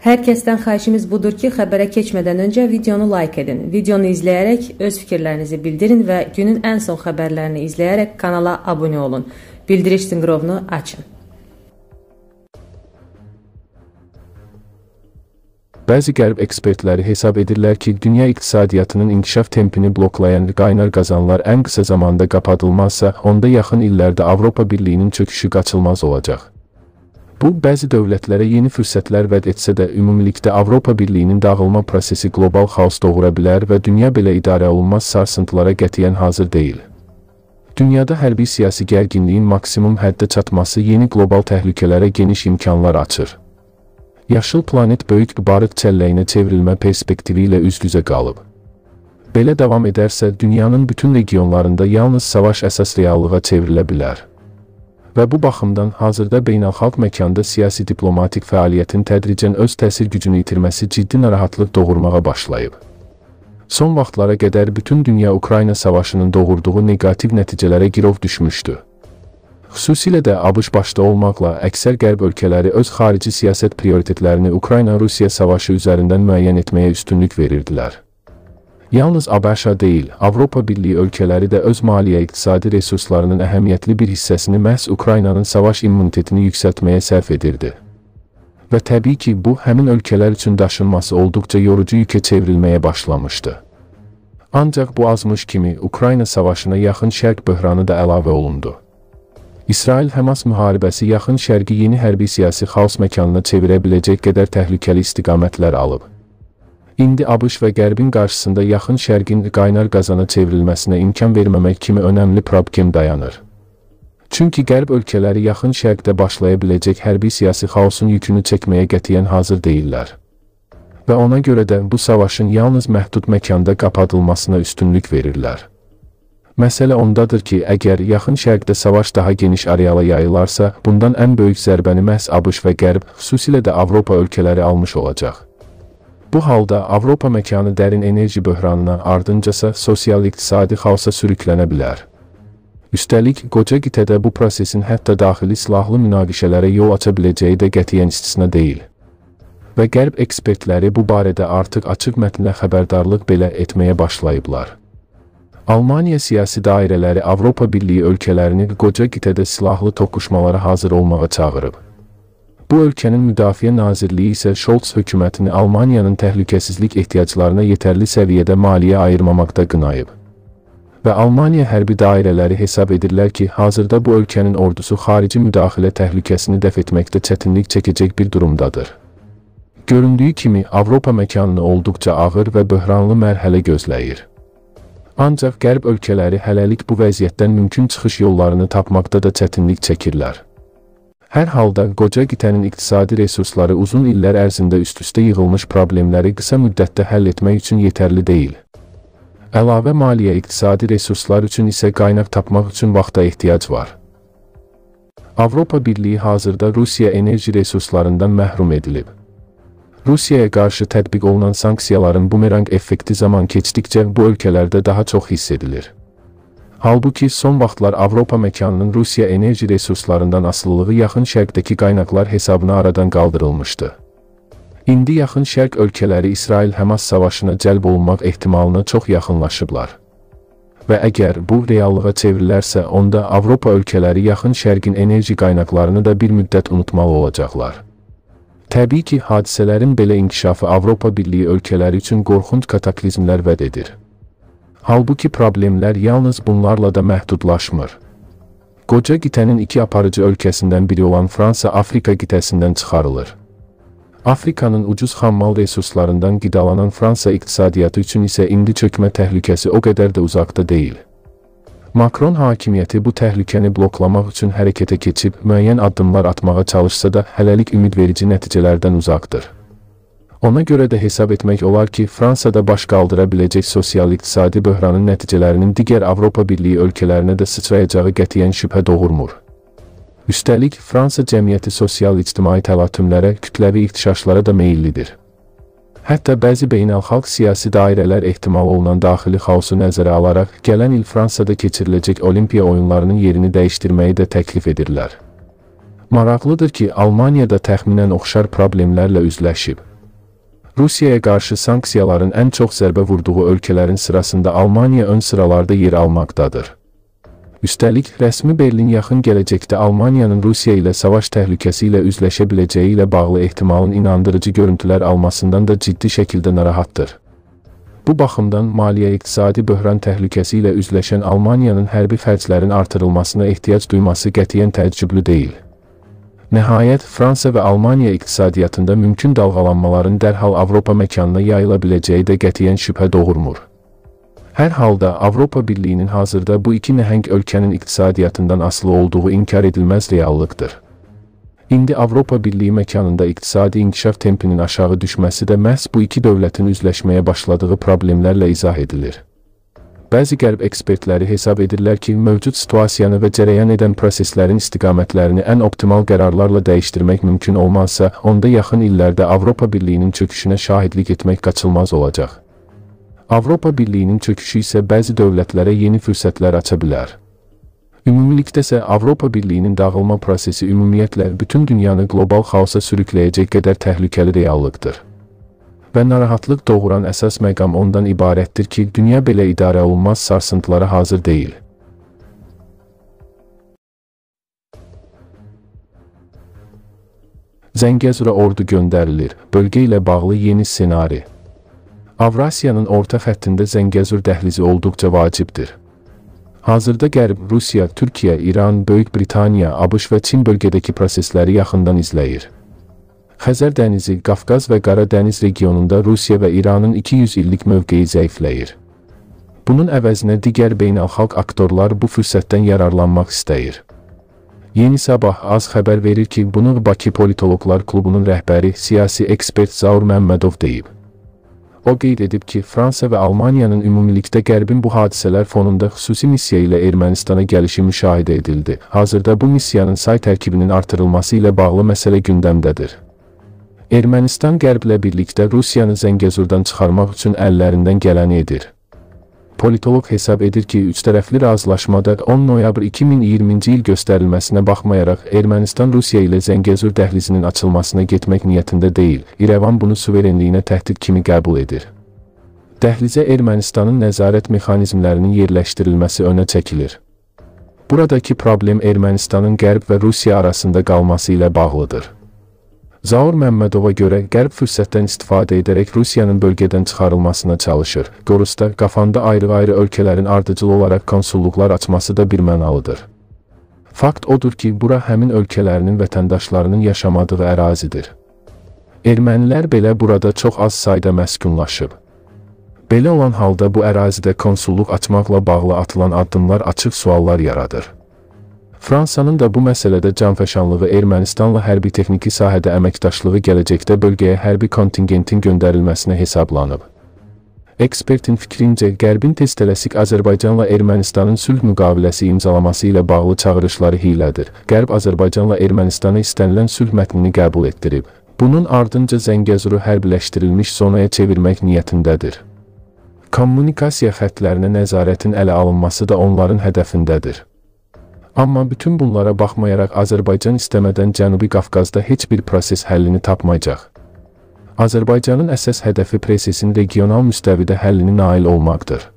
Hər kəsdən xahişimiz budur ki, xəbərə keçmədən öncə videonu like edin. Videonu izləyərək öz fikirlərinizi bildirin və günün ən son xəbərlərini izləyərək kanala abunə olun. Bildiriş sinqrovunu açın. Bəzi qərb ekspertləri hesab edirlər ki, dünya iqtisadiyyatının inkişaf tempini bloklayan qaynar qazanlar ən qısa zamanda qapadılmazsa, onda yaxın illərdə Avropa Birliyinin çöküşü qaçılmaz olacaq. Bu, bəzi dövlətlərə yeni fürsətlər vəd etsə də, ümumilikdə Avropa Birliyinin dağılma prosesi qlobal xaos doğura bilər və dünya belə idarə olunmaz sarsıntılara qətiyyən hazır deyil. Dünyada hərbi siyasi gərginliyin maksimum həddə çatması yeni qlobal təhlükələrə geniş imkanlar açır. Yaşıl planet böyük barıq çəlləyinə çevrilmə perspektivi ilə üz-üzə qalıb. Belə davam edərsə, dünyanın bütün regionlarında yalnız savaş əsas reallığa çevrilə bilər və bu baxımdan hazırda beynəlxalq məkanda siyasi diplomatik fəaliyyətin tədricən öz təsir gücünü itirməsi ciddi narahatlıq doğurmağa başlayıb. Son vaxtlara qədər bütün dünya Ukrayna savaşının doğurduğu negativ nəticələrə girov düşmüşdü. Xüsusilə də ABŞ başda olmaqla əksər qərb ölkələri öz xarici siyasət prioritetlərini Ukrayna-Rusiya savaşı üzərindən müəyyən etməyə üstünlük verirdilər. Yalnız ABŞ deyil, Avropa Birliyi ölkələri də öz maliyyə-iqtisadi resurslarının əhəmiyyətli bir hissəsini məhz Ukraynanın savaş immunitetini yüksəltməyə sərf edirdi. Və təbii ki, bu həmin ölkələr üçün daşınması olduqca yorucu yükə çevrilməyə başlamışdı. Ancaq bu azmış kimi Ukrayna savaşına yaxın şərq böhranı da əlavə olundu. İsrail-Həmas müharibəsi yaxın şərqi yeni hərbi siyasi xaos məkanına çevirə biləcək qədər təhlükəli istiqamətlər alıb. İndi ABŞ və Qərbin qarşısında yaxın şərqin qaynar qazana çevrilməsinə imkan verməmək kimi önəmli problem dayanır. Çünki Qərb ölkələri yaxın şərqdə başlaya biləcək hərbi siyasi xaosun yükünü çəkməyə qətiyyən hazır deyillər. Və ona görə də bu savaşın yalnız məhdud məkanda qapadılmasına üstünlük verirlər. Məsələ ondadır ki, əgər yaxın şərqdə savaş daha geniş areala yayılarsa, bundan ən böyük zərbəni məhz ABŞ və Qərb, xüsusilə də Avropa ölkələri almış olacaq. Bu halda Avropa məkanı dərin enerji böhranına, ardıncasa sosial-iqtisadi xaosa sürüklənə bilər. Üstəlik, qoca qitədə bu prosesin hətta daxili silahlı münaqişələrə yol aça biləcəyi də qətiyyən istisna deyil. Və qərb ekspertləri bu barədə artıq açıq mətnlə xəbərdarlıq belə etməyə başlayıblar. Almaniya siyasi dairələri Avropa Birliyi ölkələrini qoca qitədə silahlı toqquşmalara hazır olmağa çağırıb. Bu ölkənin Müdafiə Nazirliyi isə Şolts hökumətini Almaniyanın təhlükəsizlik ehtiyaclarına yetərli səviyyədə maliyyə ayırmamaqda qınayıb. Və Almaniya hərbi dairələri hesab edirlər ki, hazırda bu ölkənin ordusu xarici müdaxilə təhlükəsini dəf etməkdə çətinlik çəkəcək bir durumdadır. Göründüyü kimi, Avropa məkanını olduqca ağır və böhranlı mərhələ gözləyir. Ancaq qərb ölkələri hələlik bu vəziyyətdən mümkün çıxış yollarını tapmaqda da çətinlik çəkirlər. Hər halda qoca qitənin iqtisadi resursları uzun illər ərzində üst-üstə yığılmış problemləri qısa müddətdə həll etmək üçün yetərli deyil. Əlavə maliyyə iqtisadi resurslar üçün isə qaynaq tapmaq üçün vaxta ehtiyac var. Avropa Birliyi hazırda Rusiya enerji resurslarından məhrum edilib. Rusiyaya qarşı tətbiq olunan sanksiyaların bumerang effekti zaman keçdikcə bu ölkələrdə daha çox hiss edilir. Halbuki son vaxtlar Avropa məkanının Rusiya enerji resurslarından asılılığı yaxın şərqdəki qaynaqlar hesabına aradan qaldırılmışdı. İndi yaxın şərq ölkələri İsrail-Həmas savaşına cəlb olunmaq ehtimalına çox yaxınlaşıblar. Və əgər bu reallığa çevrilərsə, onda Avropa ölkələri yaxın şərqin enerji qaynaqlarını da bir müddət unutmalı olacaqlar. Təbii ki, hadisələrin belə inkişafı Avropa Birliyi ölkələri üçün qorxunc kataklizmlər vəd edir. Halbuki problemlər yalnız bunlarla da məhdudlaşmır. Qoca qitənin iki aparıcı ölkəsindən biri olan Fransa Afrika qitəsindən çıxarılır. Afrikanın ucuz xammal resurslarından qidalanan Fransa iqtisadiyyatı üçün isə indi çökmə təhlükəsi o qədər də uzaqda deyil. Makron hakimiyyəti bu təhlükəni bloklamaq üçün hərəkətə keçib müəyyən addımlar atmağa çalışsa da hələlik ümidverici nəticələrdən uzaqdır. Ona görə də hesab etmək olar ki, Fransada baş qaldıra biləcək sosial-iqtisadi böhranın nəticələrinin digər Avropa Birliyi ölkələrinə də sıçrayacağı qətiyyən şübhə doğurmur. Üstəlik, Fransa cəmiyyəti sosial-ictimai təlatümlərə, kütləvi iqtişaşlara da meyillidir. Hətta bəzi beynəlxalq siyasi dairələr ehtimal olunan daxili xaosu nəzərə alaraq, gələn il Fransada keçiriləcək olimpiya oyunlarının yerini dəyişdirməyi də təklif edirlər. Maraqlıdır ki, Almaniyada təxminən oxşar problemlərlə üzləşib. Rusiyaya qarşı sanksiyaların ən çox zərbə vurduğu ölkələrin sırasında Almaniya ön sıralarda yer almaqdadır. Üstəlik, rəsmi Berlin yaxın gələcəkdə Almaniyanın Rusiya ilə savaş təhlükəsi ilə üzləşə biləcəyi ilə bağlı ehtimalın inandırıcı görüntülər almasından da ciddi şəkildə narahatdır. Bu baxımdan maliyyə-iqtisadi böhran təhlükəsi ilə üzləşən Almaniyanın hərbi xərclərin artırılmasına ehtiyac duyması qətiyyən təəccüblü deyil. Nəhayət, Fransa və Almaniya iqtisadiyyatında mümkün dalğalanmaların dərhal Avropa məkanına yayıla biləcəyi də qətiyyən şübhə doğurmur. Hər halda Avropa Birliyinin hazırda bu iki nəhəng ölkənin iqtisadiyyatından asılı olduğu inkar edilməz reallıqdır. İndi Avropa Birliyi məkanında iqtisadi inkişaf tempinin aşağı düşməsi də məhz bu iki dövlətin üzləşməyə başladığı problemlərlə izah edilir. Bəzi qərb ekspertləri hesab edirlər ki, mövcud situasiyanı və cərəyan edən proseslərin istiqamətlərini ən optimal qərarlarla dəyişdirmək mümkün olmazsa, onda yaxın illərdə Avropa Birliyinin çöküşünə şahidlik etmək qaçılmaz olacaq. Avropa Birliyinin çöküşü isə bəzi dövlətlərə yeni fürsətlər aça bilər. Ümumilikdə isə Avropa Birliyinin dağılma prosesi ümumiyyətlə bütün dünyanı qlobal xaosa sürükləyəcək qədər təhlükəli reallıqdır və narahatlıq doğuran əsas məqam ondan ibarətdir ki, dünya belə idarə olunmaz sarsıntılara hazır deyil. Zəngəzura ordu göndərilir. Bölgə ilə bağlı yeni senari. Avrasiyanın orta xəttində Zəngəzur dəhlizi olduqca vacibdir. Hazırda Qərb, Rusiya, Türkiyə, İran, Böyük Britaniya, ABŞ və Çin bölgədəki prosesləri yaxından izləyir. Xəzər dənizi, Qafqaz və Qara dəniz regionunda Rusiya və İranın 200 illik mövqeyi zəifləyir. Bunun əvəzinə digər beynəlxalq aktorlar bu fürsətdən yararlanmaq istəyir. Yeni Sabah az xəbər verir ki, bunu Bakı Politologlar Klubunun rəhbəri, siyasi ekspert Zaur Məmmədov deyib. O qeyd edib ki, Fransa və Almaniyanın ümumilikdə Qərbin bu hadisələr fonunda xüsusi missiya ilə Ermənistana gəlişi müşahidə edildi. Hazırda bu missiyanın say tərkibinin artırılması ilə bağlı məsələ gündəmdədir. Ermənistan qərblə birlikdə Rusiyanı Zəngəzurdan çıxarmaq üçün əllərindən gələni edir. Politolog hesab edir ki, üçtərəfli razılaşmada 10 noyabr 2020-ci il göstərilməsinə baxmayaraq Ermənistan Rusiya ilə Zəngəzur dəhlizinin açılmasına getmək niyyətində deyil. İrəvan bunu suverenliyinə təhdid kimi qəbul edir. Dəhlizə Ermənistanın nəzarət mexanizmlərinin yerləşdirilməsi önə çəkilir. Buradakı problem Ermənistanın Qərb və Rusiya arasında qalması ilə bağlıdır. Zaur Məmmədova görə qərb fürsətdən istifadə edərək Rusiyanın bölgədən çıxarılmasına çalışır. Qorusda, qafanda ayrı-ayrı ölkələrin ardıcıl olaraq konsulluqlar açması da bir mənalıdır. Fakt odur ki, bura həmin ölkələrinin vətəndaşlarının yaşamadığı ərazidir. Ermənilər belə burada çox az sayda məskunlaşıb. Belə olan halda bu ərazidə konsulluq açmaqla bağlı atılan addımlar açıq suallar yaradır. Fransanın da bu məsələdə canfəşanlığı Ermənistanla hərbi texniki sahədə əməkdaşlığı gələcəkdə bölgəyə hərbi kontingentin göndərilməsinə hesablanıb. Ekspertin fikrincə, Qərbin tez tələsik Azərbaycanla Ermənistanın sülh müqaviləsi imzalaması ilə bağlı çağırışları hilədir. Qərb Azərbaycanla Ermənistana istənilən sülh mətnini qəbul etdirib. Bunun ardınca Zəngəzuru hərbləşdirilmiş zonaya çevirmək niyyətindədir. Kommunikasiya xətlərinə nəzarətin ələ alınması da onların hədəfindədir. Amma bütün bunlara baxmayaraq Azərbaycan istəmədən Cənubi Qafqazda heç bir proses həllini tapmayacaq. Azərbaycanın əsas hədəfi prosesin regional müstəvidə həllinə nail olmaqdır.